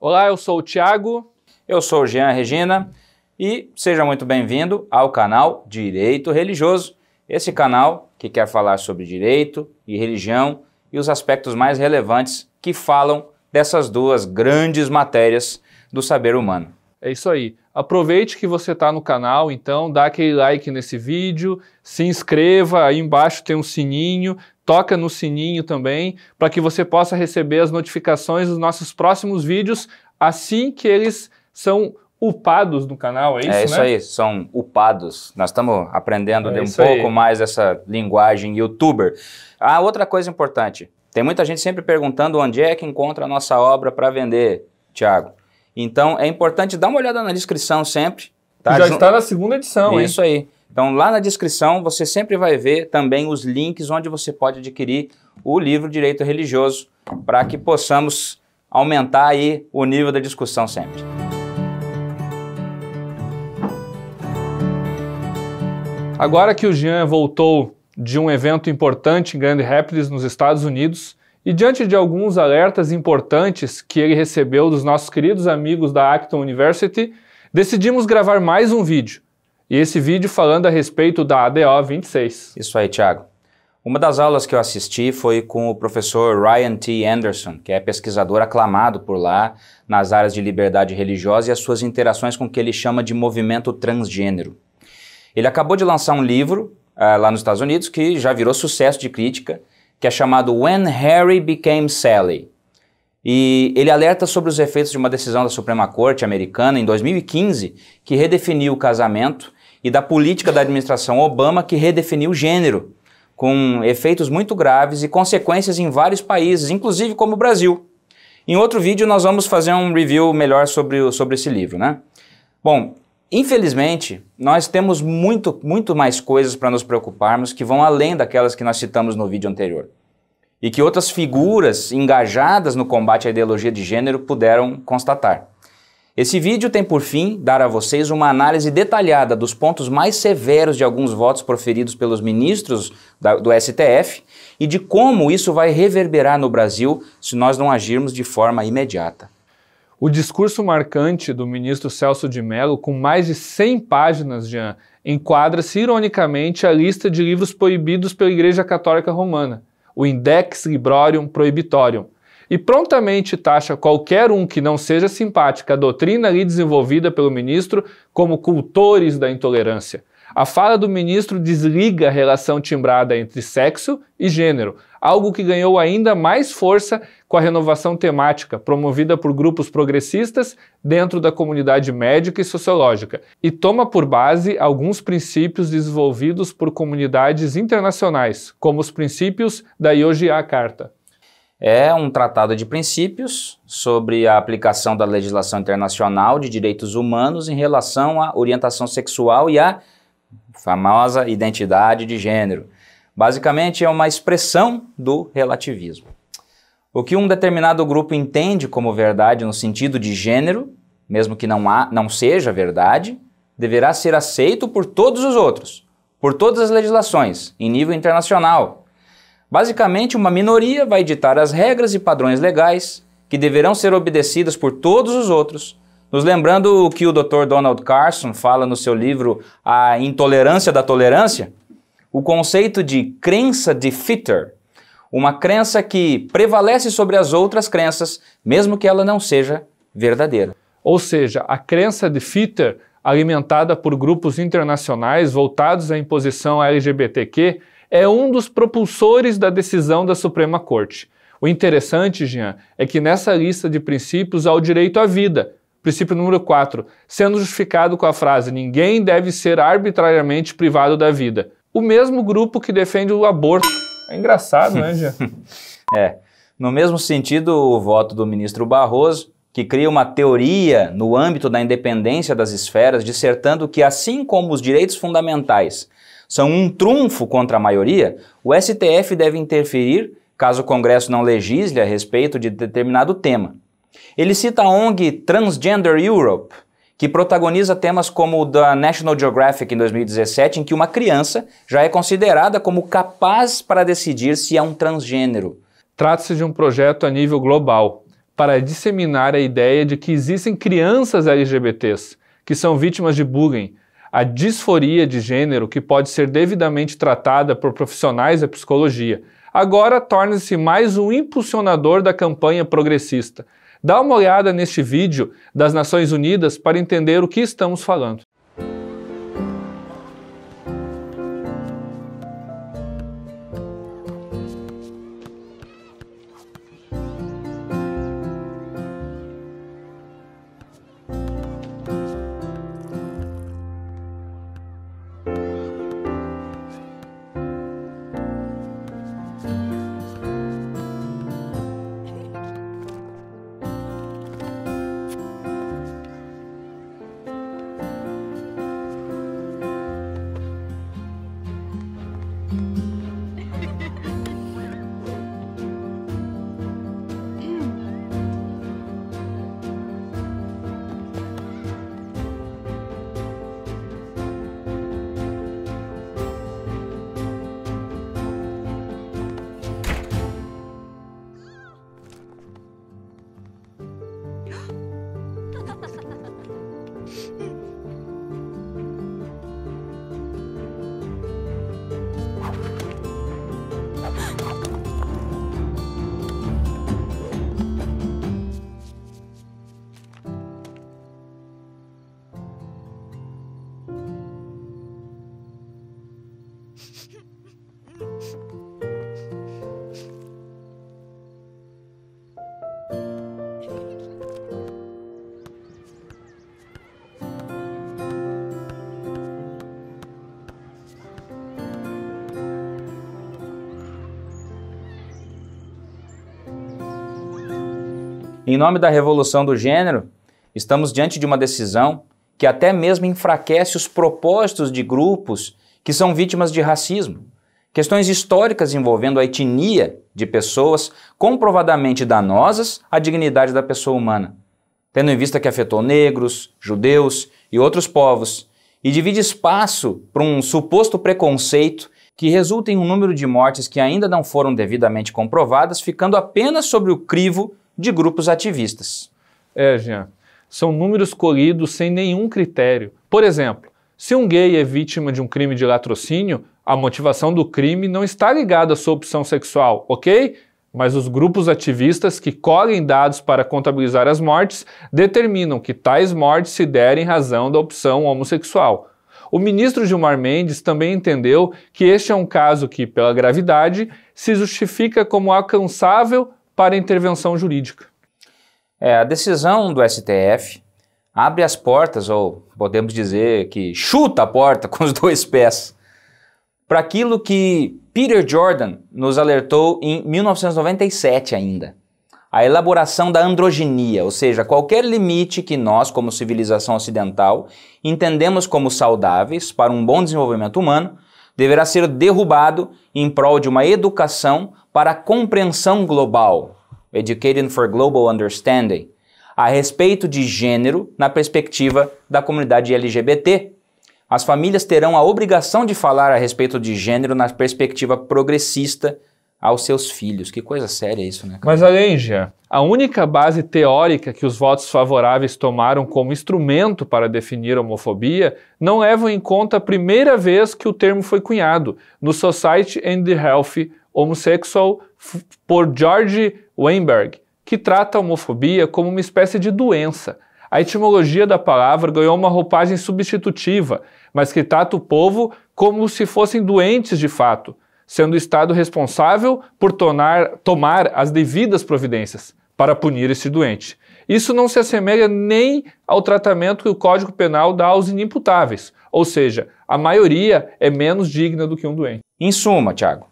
Olá, eu sou o Thiago. Eu sou o Jean Regina e seja muito bem-vindo ao canal Direito Religioso. Esse canal que quer falar sobre direito e religião e os aspectos mais relevantes que falam dessas duas grandes matérias do saber humano. É isso aí. Aproveite que você está no canal, então dá aquele like nesse vídeo, se inscreva, aí embaixo tem um sininho, toca no sininho também, para que você possa receber as notificações dos nossos próximos vídeos assim que eles são upados no canal, é, é isso? É isso né? aí, são upados. Nós estamos aprendendo é um pouco aí. mais essa linguagem youtuber. Ah, outra coisa importante: tem muita gente sempre perguntando onde é que encontra a nossa obra para vender, Tiago. Então é importante dar uma olhada na descrição sempre. Tá? Já está na segunda edição, Isso aí. Então lá na descrição você sempre vai ver também os links onde você pode adquirir o livro Direito Religioso para que possamos aumentar aí o nível da discussão sempre. Agora que o Jean voltou de um evento importante em Grande Rapids, nos Estados Unidos, e diante de alguns alertas importantes que ele recebeu dos nossos queridos amigos da Acton University, decidimos gravar mais um vídeo. E esse vídeo falando a respeito da ADO 26. Isso aí, Thiago. Uma das aulas que eu assisti foi com o professor Ryan T. Anderson, que é pesquisador aclamado por lá nas áreas de liberdade religiosa e as suas interações com o que ele chama de movimento transgênero. Ele acabou de lançar um livro uh, lá nos Estados Unidos que já virou sucesso de crítica, que é chamado When Harry Became Sally. E ele alerta sobre os efeitos de uma decisão da Suprema Corte americana em 2015 que redefiniu o casamento e da política da administração Obama que redefiniu o gênero, com efeitos muito graves e consequências em vários países, inclusive como o Brasil. Em outro vídeo nós vamos fazer um review melhor sobre, sobre esse livro, né? Bom, Infelizmente, nós temos muito, muito mais coisas para nos preocuparmos que vão além daquelas que nós citamos no vídeo anterior. E que outras figuras engajadas no combate à ideologia de gênero puderam constatar. Esse vídeo tem por fim dar a vocês uma análise detalhada dos pontos mais severos de alguns votos proferidos pelos ministros da, do STF e de como isso vai reverberar no Brasil se nós não agirmos de forma imediata. O discurso marcante do ministro Celso de Mello, com mais de 100 páginas, Jean, enquadra-se ironicamente à lista de livros proibidos pela Igreja Católica Romana, o Index Librorum Prohibitorium, e prontamente taxa qualquer um que não seja simpática à doutrina ali desenvolvida pelo ministro como cultores da intolerância. A fala do ministro desliga a relação timbrada entre sexo e gênero, algo que ganhou ainda mais força com a renovação temática, promovida por grupos progressistas dentro da comunidade médica e sociológica, e toma por base alguns princípios desenvolvidos por comunidades internacionais, como os princípios da IOGA Carta. É um tratado de princípios sobre a aplicação da legislação internacional de direitos humanos em relação à orientação sexual e à famosa identidade de gênero. Basicamente, é uma expressão do relativismo. O que um determinado grupo entende como verdade no sentido de gênero, mesmo que não, há, não seja verdade, deverá ser aceito por todos os outros, por todas as legislações, em nível internacional. Basicamente, uma minoria vai ditar as regras e padrões legais que deverão ser obedecidas por todos os outros, nos lembrando o que o Dr. Donald Carson fala no seu livro A Intolerância da Tolerância, o conceito de crença de Fitter, uma crença que prevalece sobre as outras crenças, mesmo que ela não seja verdadeira. Ou seja, a crença de Fitter, alimentada por grupos internacionais voltados à imposição LGBTQ, é um dos propulsores da decisão da Suprema Corte. O interessante, Jean, é que nessa lista de princípios há o direito à vida, princípio número 4, sendo justificado com a frase: ninguém deve ser arbitrariamente privado da vida o mesmo grupo que defende o aborto. É engraçado, né, Jean? é. No mesmo sentido, o voto do ministro Barroso, que cria uma teoria no âmbito da independência das esferas, dissertando que, assim como os direitos fundamentais são um trunfo contra a maioria, o STF deve interferir caso o Congresso não legisle a respeito de determinado tema. Ele cita a ONG Transgender Europe, que protagoniza temas como o da National Geographic em 2017, em que uma criança já é considerada como capaz para decidir se é um transgênero. Trata-se de um projeto a nível global para disseminar a ideia de que existem crianças LGBTs que são vítimas de bullying, a disforia de gênero que pode ser devidamente tratada por profissionais da psicologia. Agora torna-se mais um impulsionador da campanha progressista Dá uma olhada neste vídeo das Nações Unidas para entender o que estamos falando. Em nome da revolução do gênero, estamos diante de uma decisão que até mesmo enfraquece os propósitos de grupos que são vítimas de racismo. Questões históricas envolvendo a etnia de pessoas comprovadamente danosas à dignidade da pessoa humana, tendo em vista que afetou negros, judeus e outros povos, e divide espaço para um suposto preconceito que resulta em um número de mortes que ainda não foram devidamente comprovadas, ficando apenas sobre o crivo de grupos ativistas. É, Jean, são números colhidos sem nenhum critério. Por exemplo, se um gay é vítima de um crime de latrocínio, a motivação do crime não está ligada à sua opção sexual, ok? Mas os grupos ativistas que colhem dados para contabilizar as mortes determinam que tais mortes se derem razão da opção homossexual. O ministro Gilmar Mendes também entendeu que este é um caso que, pela gravidade, se justifica como alcançável para intervenção jurídica. É, a decisão do STF abre as portas, ou podemos dizer que chuta a porta com os dois pés, para aquilo que Peter Jordan nos alertou em 1997 ainda. A elaboração da androginia, ou seja, qualquer limite que nós, como civilização ocidental, entendemos como saudáveis para um bom desenvolvimento humano, deverá ser derrubado em prol de uma educação para a compreensão global, Educating for Global Understanding, a respeito de gênero na perspectiva da comunidade LGBT. As famílias terão a obrigação de falar a respeito de gênero na perspectiva progressista aos seus filhos. Que coisa séria isso, né? Mas além, Jean, a única base teórica que os votos favoráveis tomaram como instrumento para definir a homofobia não levam em conta a primeira vez que o termo foi cunhado, no Society and the Health, Homosexual por George Weinberg, que trata a homofobia como uma espécie de doença. A etimologia da palavra ganhou uma roupagem substitutiva, mas que trata o povo como se fossem doentes de fato, sendo o Estado responsável por tornar, tomar as devidas providências para punir esse doente. Isso não se assemelha nem ao tratamento que o Código Penal dá aos inimputáveis, ou seja, a maioria é menos digna do que um doente. Em suma, Tiago,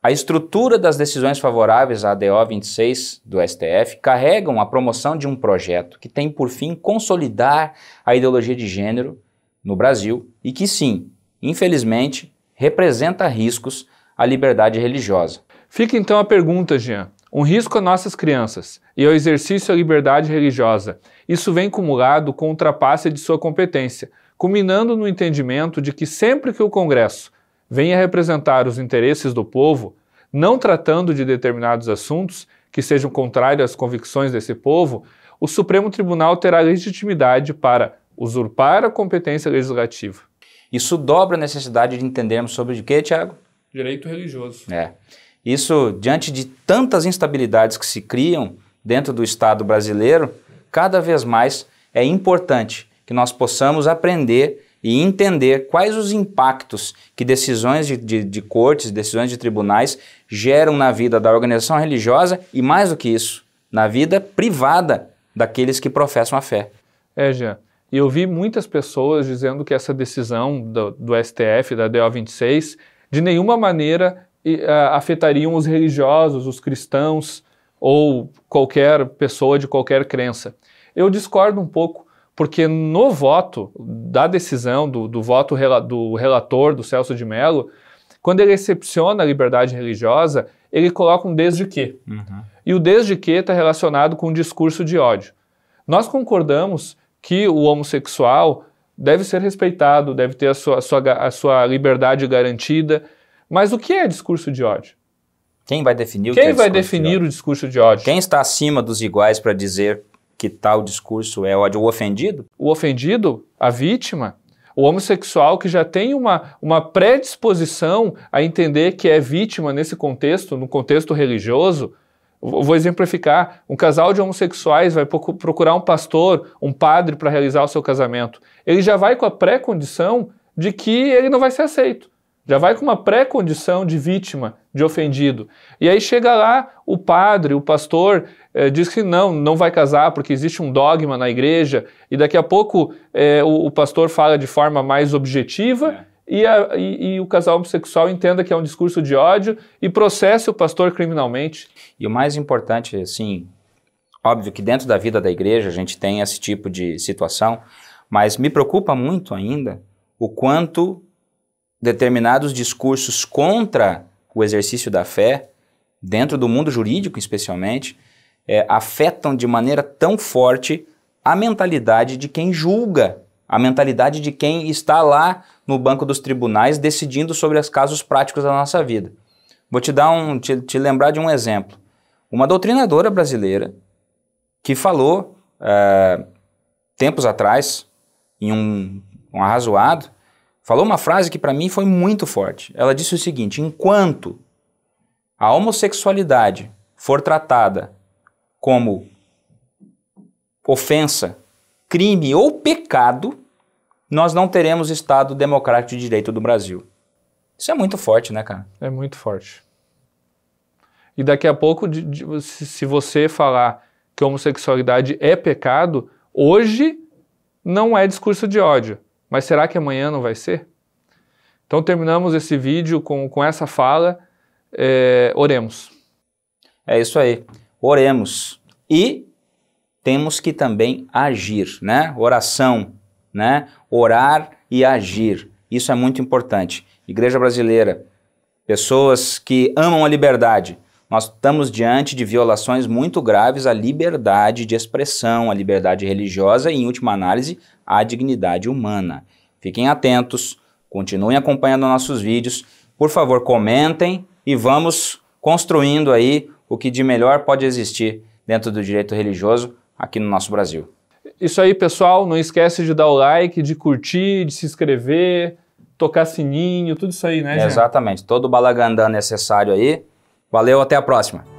a estrutura das decisões favoráveis à ADO 26 do STF carregam a promoção de um projeto que tem por fim consolidar a ideologia de gênero no Brasil e que, sim, infelizmente, representa riscos à liberdade religiosa. Fica então a pergunta, Jean. Um risco a nossas crianças e ao exercício da liberdade religiosa. Isso vem cumulado com o de sua competência, culminando no entendimento de que sempre que o Congresso venha representar os interesses do povo, não tratando de determinados assuntos que sejam contrários às convicções desse povo, o Supremo Tribunal terá legitimidade para usurpar a competência legislativa. Isso dobra a necessidade de entendermos sobre o que, Tiago? Direito religioso. É. Isso, diante de tantas instabilidades que se criam dentro do Estado brasileiro, cada vez mais é importante que nós possamos aprender e entender quais os impactos que decisões de, de, de cortes, decisões de tribunais geram na vida da organização religiosa e, mais do que isso, na vida privada daqueles que professam a fé. É, Jean. eu vi muitas pessoas dizendo que essa decisão do, do STF, da DO 26, de nenhuma maneira uh, afetariam os religiosos, os cristãos ou qualquer pessoa de qualquer crença. Eu discordo um pouco, porque no voto da decisão, do, do voto rela, do relator, do Celso de Mello, quando ele excepciona a liberdade religiosa, ele coloca um desde que. Uhum. E o desde que está relacionado com o discurso de ódio. Nós concordamos que o homossexual deve ser respeitado, deve ter a sua, a sua, a sua liberdade garantida, mas o que é discurso de ódio? Quem vai definir Quem o que é vai definir de o discurso de ódio? Quem está acima dos iguais para dizer que tal discurso é ódio. O ofendido? O ofendido, a vítima, o homossexual que já tem uma, uma predisposição a entender que é vítima nesse contexto, no contexto religioso. Vou exemplificar: um casal de homossexuais vai procurar um pastor, um padre para realizar o seu casamento. Ele já vai com a pré-condição de que ele não vai ser aceito já vai com uma pré-condição de vítima, de ofendido. E aí chega lá o padre, o pastor, eh, diz que não, não vai casar porque existe um dogma na igreja, e daqui a pouco eh, o, o, pastor fala de forma mais objetiva. É. E, a, e, e, o casal homossexual entenda que é um discurso de ódio e processe o pastor criminalmente. E o mais importante, assim, óbvio que dentro da vida da igreja a gente tem esse tipo de situação, mas me preocupa muito ainda o quanto determinados discursos contra o exercício da fé, dentro do mundo jurídico especialmente, é, afetam de maneira tão forte a mentalidade de quem julga, a mentalidade de quem está lá no banco dos tribunais decidindo sobre os casos práticos da nossa vida. Vou te dar um, te, te lembrar de um exemplo. Uma doutrinadora brasileira que falou é, tempos atrás em um, um arrazoado falou uma frase que para mim foi muito forte. Ela disse o seguinte: enquanto a homossexualidade for tratada como ofensa, crime ou pecado, nós não teremos Estado democrático de direito do Brasil. Isso é muito forte, né, cara? É muito forte. E daqui a pouco, de, de, se você falar que homossexualidade é pecado, hoje não é discurso de ódio. Mas será que amanhã não vai ser? Então terminamos esse vídeo com, com essa fala. É, oremos. É isso aí. Oremos. E temos que também agir, né? Oração, né? Orar e agir. Isso é muito importante. Igreja brasileira, pessoas que amam a liberdade. Nós estamos diante de violações muito graves à liberdade de expressão, à liberdade religiosa e, em última análise, à dignidade humana. Fiquem atentos, continuem acompanhando nossos vídeos, por favor, comentem e vamos construindo aí o que de melhor pode existir dentro do direito religioso aqui no nosso Brasil. Isso aí, pessoal, não esquece de dar o like, de curtir, de se inscrever, tocar sininho, tudo isso aí, né, é, Exatamente, todo o balagandã necessário aí. Valeu, até a próxima.